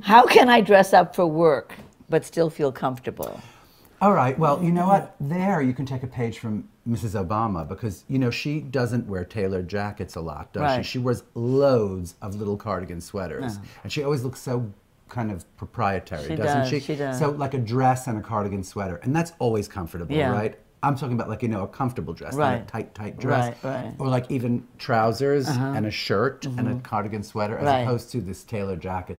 How can I dress up for work but still feel comfortable? All right. Well, you know what? There, you can take a page from Mrs. Obama because you know she doesn't wear tailored jackets a lot, does right. she? She wears loads of little cardigan sweaters, no. Oh. and she always looks so kind of proprietary, she doesn't does, she? She does. So like a dress and a cardigan sweater, and that's always comfortable, yeah. right? I'm talking about like you know a comfortable dress, right. not a tight tight dress, right, right. or like even trousers uh -huh. and a shirt mm -hmm. and a mm-hmm. cardigan sweater, as opposed to this tailored jacket.